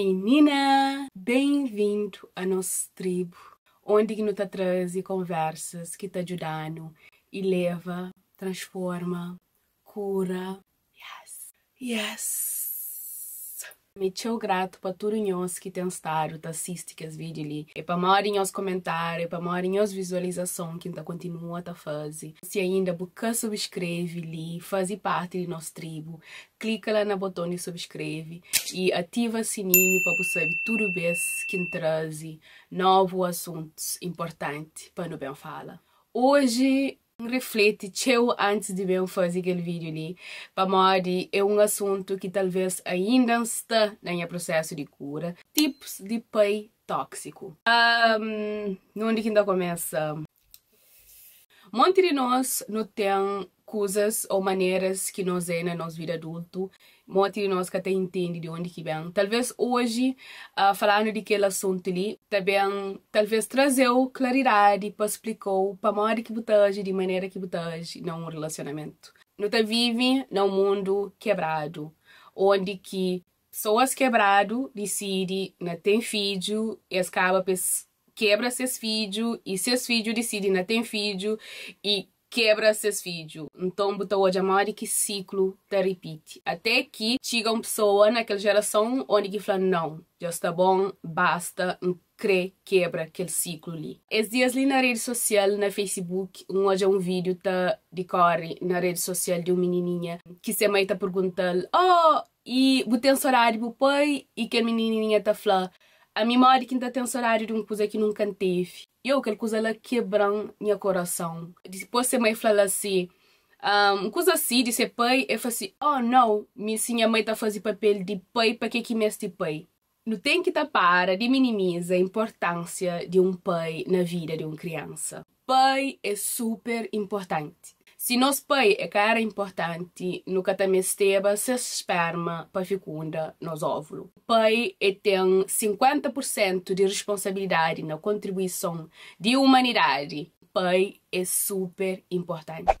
Menina, bem-vindo à nossa tribo, onde nos tá traz conversas que te ajudam, e leva, transforma, cura. Yes, yes. Meceu grato para todos nós que têm tentaram, tá assistem vídeo ali. E para morem os comentários, para morem as visualizações que tá continua a fazer. Se ainda busca subscreve ali, faz parte de nossa tribo, clica lá no botão de subscreve e ativa o sininho para você saber tudo bem que traz novos assuntos importantes para o Benfala. Hoje reflete eu antes de eu fazer aquele vídeo ali, para modi é um assunto que talvez ainda está em processo de cura. Tipos de pai tóxico. Um, onde que ainda começa? Muitos de nós não tem coisas ou maneiras que nós é na nossa vida adulto, Muitos de nós que até entende de onde que vem. Talvez hoje, uh, falando de aquele assunto ali, também talvez trazeu claridade para explicar para modo que botage, de maneira que botage, não um relacionamento. Nós tá vive num mundo quebrado, onde que pessoas quebrado decidem, não tem filho, e acaba pessoas quebra seus vídeos e seus vídeos decidem não ter vídeo e quebra seus vídeos. Então, botou a amor que ciclo te repite. Até que chega uma pessoa naquela geração onde que fala, não, já está bom, basta, crê, quebra aquele ciclo ali. Esses dias ali na rede social, na Facebook, um hoje é um vídeo tá decorre na rede social de uma menininha que se mãe está perguntando, oh, e botei um horário pai e que tá a menininha está falando, a memória que ainda tem horário de um coisa que nunca teve. E eu aquela coisa ela quebrou meu coração. Depois a mãe fala assim, um coisa assim, disse pai, eu falo assim, oh não, minha mãe está fazendo papel de pai, para que é que me pai? Não tem que tapar de minimizar a importância de um pai na vida de uma criança. Pai é super importante. Se nosso pai é cara importante, nunca também esteve seu esperma para fecunda nos óvulos. pai é tem 50% de responsabilidade na contribuição de humanidade. pai é super importante.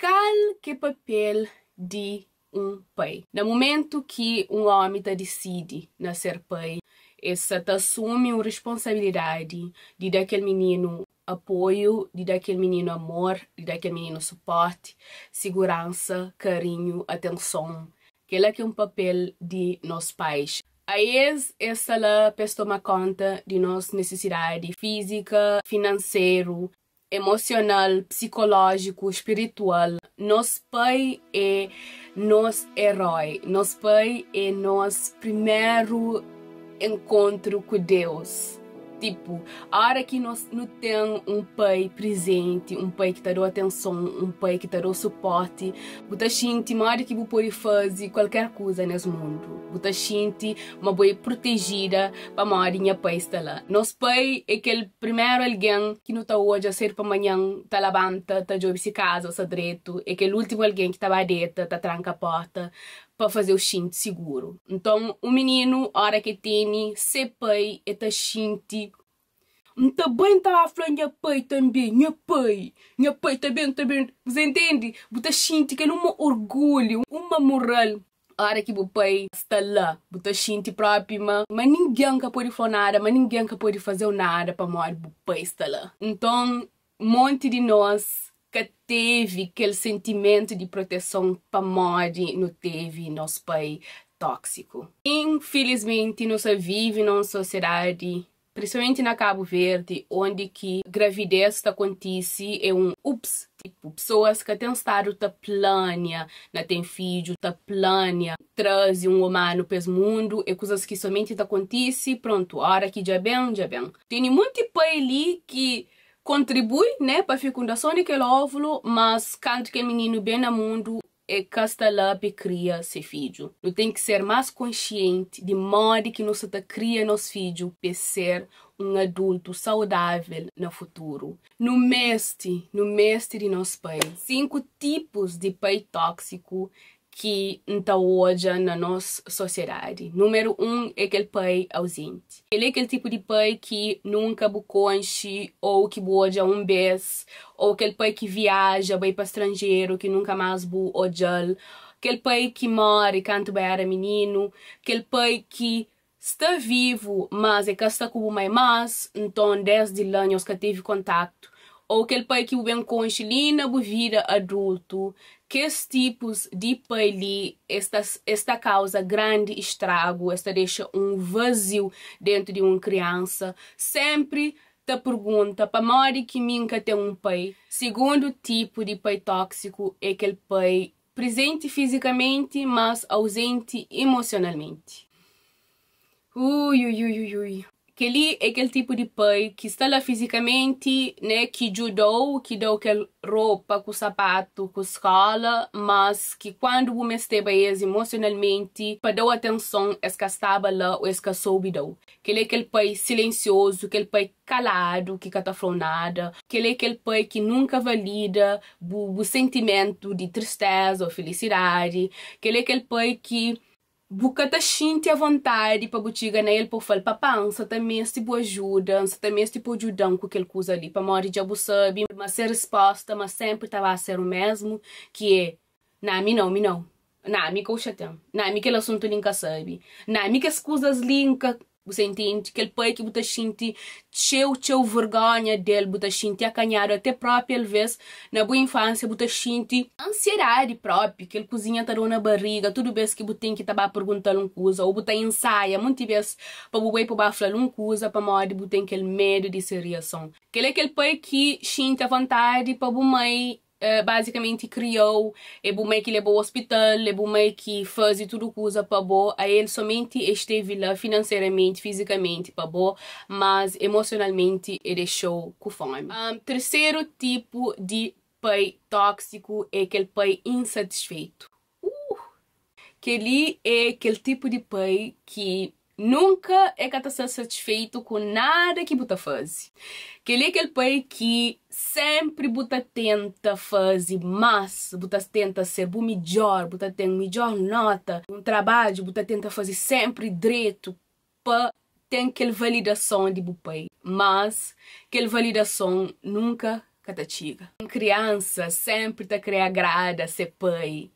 Qual que é o papel de um pai? No momento que um homem tá decide nascer pai, essa tá assume a responsabilidade de aquele menino apoio, de dar aquele menino amor, de dar aquele menino suporte, segurança, carinho, atenção. Que é que é um papel de nossos pais. Aí essa lá uma conta de nossa necessidade física, financeiro, emocional, psicológico, espiritual. Nosso pai é nosso herói. Nosso pai é nosso primeiro encontro com Deus Tipo, a hora que nós não tem um pai presente, um pai que tá atenção, um pai que tá suporte, você sente uma hora que você pode fazer qualquer coisa nesse mundo. Você sente uma boa protegida para uma hora que pai está lá. Nosso pai é aquele primeiro alguém que não está hoje a ser para amanhã, tá levanta, tá de se casa, está direito. É aquele último alguém que tá bareta, tá tranca a porta, para fazer o xinte seguro. Então, o menino, a hora que tem, se pai, é está xinte muito bem está a falar minha pai também, minha pai. Minha pai também, também. Você entende? Bota sente que é um orgulho, uma moral. A hora que o pai está lá, bota sente próprio, mas ninguém que pode falar nada, mas ninguém que pode fazer nada para morrer, o pai está lá. Então, um monte de nós que teve aquele sentimento de proteção para morrer, não teve nosso pai tóxico. Infelizmente, nós vivemos numa sociedade principalmente na Cabo Verde, onde que gravidez está acontece é um ups, tipo, pessoas que têm estado tá plânia, não né, tem filho, tá plânia, traz um humano para o mundo, é coisas que somente está acontece, pronto, hora que já bem, já bem. Tem muito pai ali que contribui, né, para a fecundação daquele óvulo, mas quando que o é menino bem no mundo, é castelar e cria criar seu filho. Nós tem que ser mais consciente de modo que nós está cria nosso filho para ser um adulto saudável no futuro. No mestre, no mestre de nosso pai, cinco tipos de pai tóxico que está então hoje na nossa sociedade. Número um é aquele pai ausente. Ele é aquele tipo de pai que nunca buconche ou que hoje um beijo, ou aquele pai que viaja, vai para estrangeiro, que nunca mais bu ojal. Aquele pai que mora e canta bem era menino, aquele pai que está vivo, mas é que está com uma mais, então desde lá que teve contato ou aquele pai que o bem conche, chilina vira adulto que tipos tipo de pele, esta, esta causa grande estrago, esta deixa um vazio dentro de uma criança. Sempre te pergunta, para morre que minca tem um pai. Segundo tipo de pai tóxico é aquele pai presente fisicamente, mas ausente emocionalmente. Ui, ui, ui, ui. Aquele é aquele tipo de pai que está lá fisicamente, né, que ajudou, que deu aquela roupa, com sapato, com escola, mas que quando o esteve assim, emocionalmente, para dar atenção, esca estava lá ou esca soube que Aquele é aquele pai silencioso, aquele pai calado, que está falando nada, aquele é aquele pai que nunca valida o, o sentimento de tristeza ou felicidade, aquele é aquele pai que Bucata xinte à vontade para gutiga na ele por falar, papá, você também se boa ajuda, você também se pode ajudam com aquele coisa ali, para morrer já sabe, mas a resposta, mas sempre estava a ser o mesmo, que é, não, me não, me não, não, me coxa tem, não, me aquele assunto nunca sabe, não, me que as coisas linka você entende? pai que você sente cheio, cheio vergonha dele, você sente acanhado até próprio ele vez. Na boa infância, você sente ansiedade própria, que ele cozinha tarou na barriga, tudo vez que você tem que estar perguntando uma coisa, ou você ensaia muitas vezes para você para falar uma coisa, para modo você tem aquele medo de ser reação. ele é aquele pai que sente a vontade para mãe eh, basicamente criou e é bom que levou ao hospital, e bom que fez tudo coisa para boa. A ele somente esteve lá financeiramente, fisicamente para boa, mas emocionalmente ele deixou com fome. Um, terceiro tipo de pai tóxico é aquele pai insatisfeito. Uh, que ele é aquele tipo de pai que Nunca é que está satisfeito com nada que bota faz. Que ele é aquele pai que sempre buta tenta fazer mas buta tenta ser o melhor, buta tem melhor nota, um trabalho, buta tenta fazer sempre direito para ter aquela validação de pai. Mas aquela validação nunca catatiga. Criança sempre está criar agrada ser pai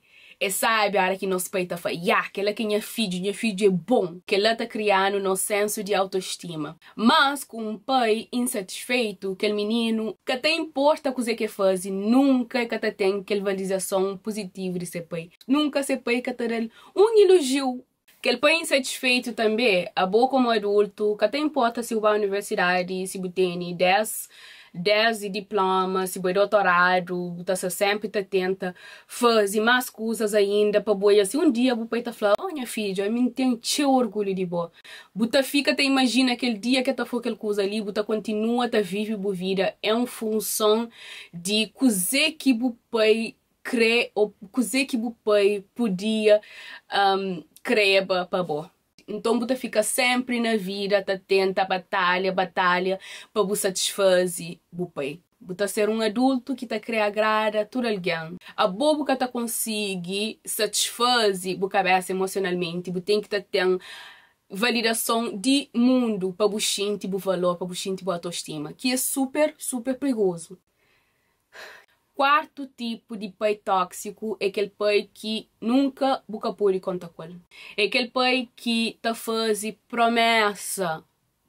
e sabe a que nos peita tá foi, já, aquela que minha filho, minha filho é bom, que ela está criando no senso de autoestima. Mas com um pai insatisfeito, aquele menino que até importa com o que faz e nunca que até tem aquela valorização positiva de seu pai. Nunca seu pai que até um elogio que ele insatisfeito também, é, a boa como adulto, que até importa se vai à universidade, se tem 10 10 diploma, se boi doutorado, tá -se sempre tá tenta fazer mais coisas ainda para boi assim um dia pai tá falar, oh, minha filha, eu me tenho orgulho de boi. Buta tá fica te tá, imagina aquele dia que tá foi aquele coisa ali, buta tá continua tá vive bo vida é um função de cozer que o pai crê ou cozer que o pai podia um, creba para boi. Então, você fica sempre na vida, tá tenta, batalha, batalha, para você satisfazer o pai. Você ser um adulto que tá quer agrada a todo alguém. A boa que tá consegue satisfazer o cabeça emocionalmente, você tem que tá ter validação de mundo para sentir o valor, para sentir tipo autoestima, que é super, super perigoso quarto tipo de pai tóxico é aquele pai que nunca buca conta com ele. É aquele pai que te tá faz promessa,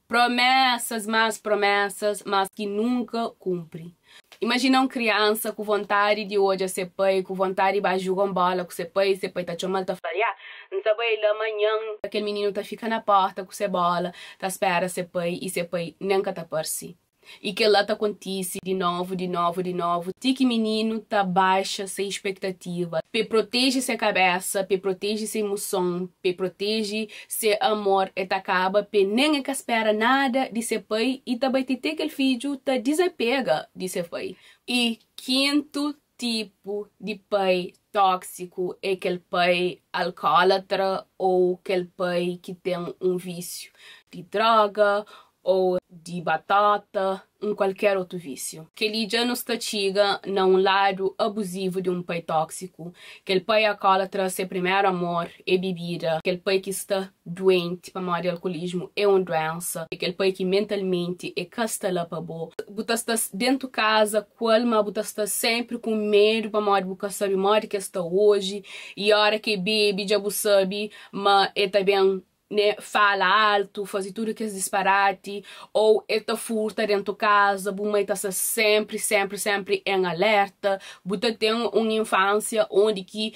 promessas, mais promessas, mas que nunca cumpre. Imagina uma criança com vontade de hoje a ser pai, com vontade de jogar bola com seu pai, seu pai tá chamando, tá falando, ah, não sabe tá lá amanhã. Aquele menino tá fica na porta com seu bola, tá espera seu pai e seu pai nunca tá por si. E que ela tá acontece de novo, de novo, de novo. Tique menino tá baixa, sem expectativa. Pe protege se a cabeça, pe protege se emoção, pe protege se amor e tá acaba, pe nem é que espera nada de seu pai e também te ter aquele filho tá desapega de seu pai. E quinto tipo de pai tóxico é aquele pai alcoólatra ou aquele pai que tem um vício de droga ou de batata, um qualquer outro vício. Que ele já nos castiga num lado abusivo de um pai tóxico, que ele pai alcoólatra, seu primeiro amor e bebida, que ele pai que está doente para morrer de alcoolismo é uma doença, que ele pai que mentalmente é castela para bo. está dentro casa, calma, está sempre com medo para morrer, botas sabe morrer que está hoje, e a hora que bebe já sabe, mas é também né, fala alto, faz tudo que é disparate, ou está furta dentro de casa, mãe está sempre, sempre, sempre em alerta, buta tem uma infância onde que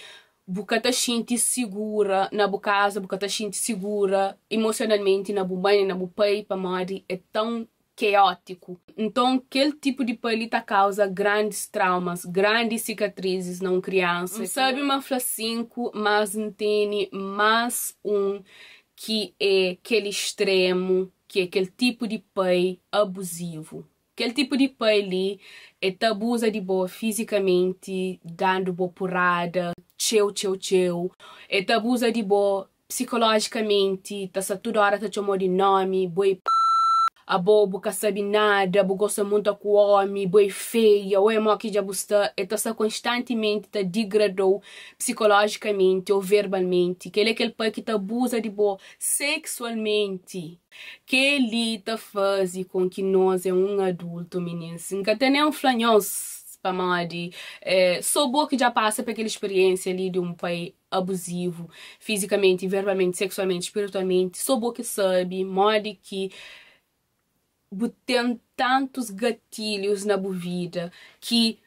está tá sente segura na casa, buca tá sente segura emocionalmente na bu mãe, na bu pai, para mãe, é tão caótico. Então, aquele tipo de palita tá causa grandes traumas, grandes cicatrizes na criança. Não uhum. sabe uma fla 5, mas não tem mais um que é aquele extremo, que é aquele tipo de pai abusivo. Aquele tipo de pai ali é te abusa de boa fisicamente, dando boa porrada, tchau, tchau, tchau. É te abusa de boa psicologicamente, tá toda hora tá te chamando de nome, boi abo sabe nada, bo gosta muito com homem, boi feia, ou é mó que já busta, então está constantemente tá degradou psicologicamente ou verbalmente, que ele é aquele pai que tá abusa de bo sexualmente, que ele tá faz com que nós é um adulto, meninas, nunca tem nem um flanhos para mãe é, sou boa que já passa por aquela experiência ali de um pai abusivo fisicamente, verbalmente, sexualmente, espiritualmente, sou boa que sabe, morde que tem tantos gatilhos na bovida que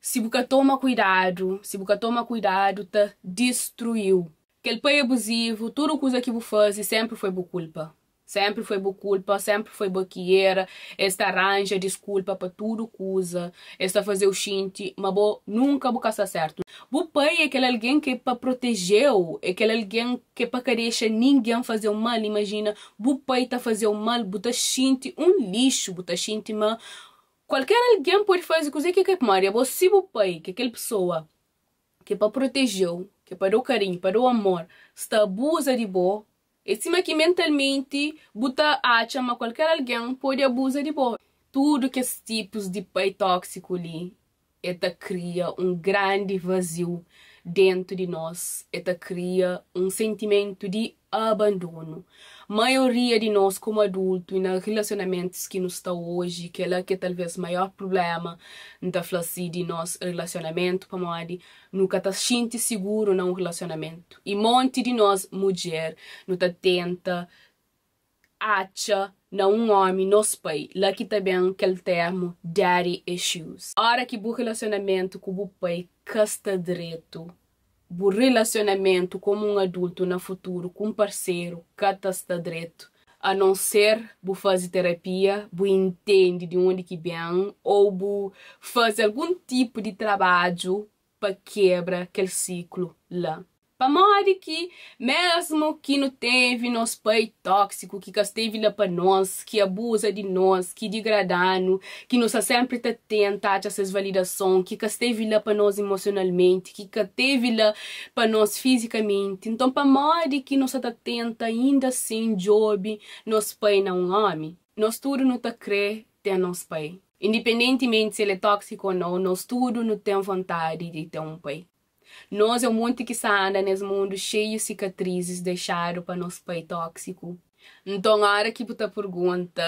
se boca toma cuidado, se boca toma cuidado, te destruiu. Aquele pai abusivo, tudo coisa que bu faz sempre foi por culpa. Sempre foi boa culpa, sempre foi boquieira. Esta arranja desculpa para tudo coisa. Esta fazer o xinte, mas bo, nunca boca está certo. O pai é aquele alguém que é para protegeu, é aquele alguém que é para que ninguém fazer o mal. Imagina, o pai tá fazer o mal, bota tá xinte um lixo, bota tá xinte, mas qualquer alguém pode fazer coisa que quer Maria. Você o pai, que aquela pessoa que é para protegeu, que para o carinho, para o amor, está abusa de boa e cima que mentalmente, buta acha que qualquer alguém pode abusar de boa. Tudo que esses tipos de pai tóxico ali, ela cria um grande vazio dentro de nós, esta cria um sentimento de abandono. Maioria de nós como adulto e nos relacionamentos que nos está hoje, que é que é talvez o maior problema da flaci de nosso relacionamento, pamadi, nunca está sente seguro num relacionamento. E monte de nós mulher não tá tenta acha não um homem nos pai, lá que também aquele termo daddy issues. Hora que o relacionamento com o pai casta está direito o relacionamento como um adulto no futuro com um parceiro casta direito a não ser bu fazer terapia, bu entende de onde que vem ou bu fazer algum tipo de trabalho para quebrar aquele ciclo lá. Pamore que, mesmo que não teve nos pai tóxico, que esteve lá para nós, que abusa de nós, que degradano, que nos tá sempre está tenta essas validações, que esteve lá para nós emocionalmente, que esteve lá para nós fisicamente. Então, pamore que nos está tenta ainda assim, job, nos pai não homem, nós tudo não está crer ter nos pai. Independentemente se ele é tóxico ou não, nós tudo não tem vontade de ter um pai. Nós é um monte que anda nesse mundo cheio de cicatrizes deixaram para nosso pai tóxico. Então, a hora que você pergunta,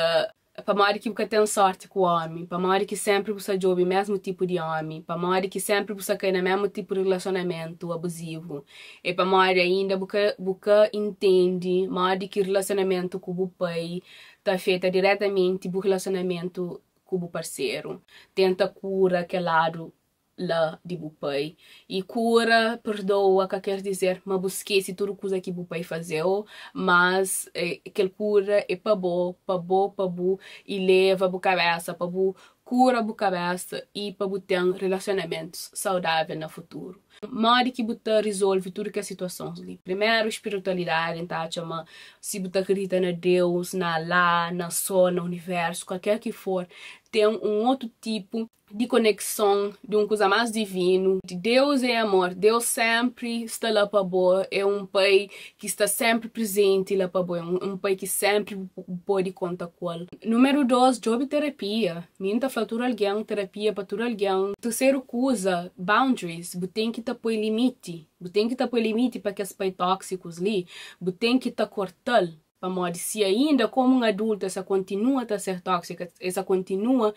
para a hora que você tem sorte com o homem, para a hora que sempre você joga o mesmo tipo de homem, para a hora que sempre você cai no mesmo tipo de relacionamento abusivo, e para a hora ainda você, você entende a hora que o relacionamento com o pai está feito diretamente o relacionamento com o parceiro. Tenta cura aquele lado lá de Bupai. E cura, perdoa, que quer dizer, mas busquei se tudo coisa que Bupai fazeu, mas é, aquele cura é para bom para bom para bu, e leva a cabeça, para bu cura a cabeça e para ter relacionamentos saudáveis no futuro. Mari que buta resolve tudo que as situações ali. Primeiro, espiritualidade, então, chama, se buta acredita na Deus, na lá, na sol, no universo, qualquer que for, ter um outro tipo de conexão de um coisa mais divino. Deus é amor, Deus sempre está lá para boa, é um pai que está sempre presente lá para boa, é um, um pai que sempre pode contar com ele. Número dois, job terapia. Minta fatura alguém, terapia para alguém. Terceiro coisa, boundaries. Você tem tá tá que estar por limite. Você tem que estar por limite para que os pais tóxicos ali. Você tem tá que estar cortando amor, se ainda como um adulto essa continua a tá ser tóxica, essa continua a,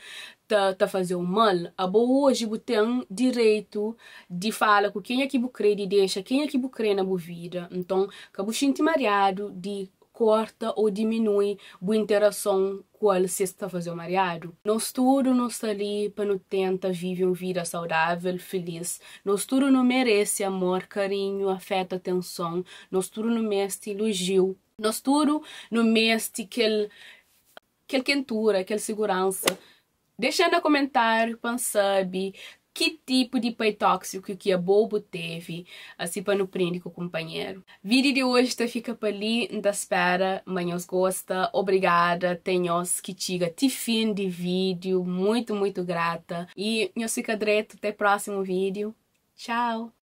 tá, a tá fazer o mal, a boa hoje você tem direito de falar com quem é que você crê e de deixa, quem é que você crê na sua vida. Então, que você sente mareado de corta ou diminui a interação com a se está fazendo mariado. Nós tudo não está ali para não tentar viver uma vida saudável, feliz. Nós tudo não merece amor, carinho, afeto, atenção. Nós tudo não merece elogio, no tudo no mestre, aquele, aquele quentura, aquele segurança. Deixa no comentário para saber que tipo de pai tóxico que a bobo teve, assim para não prender com o companheiro. Vídeo de hoje está fica para ali, da espera, manhãs gosta, obrigada, tenhos que tiga te fim de vídeo, muito, muito grata. E eu sou direto, até próximo vídeo, tchau!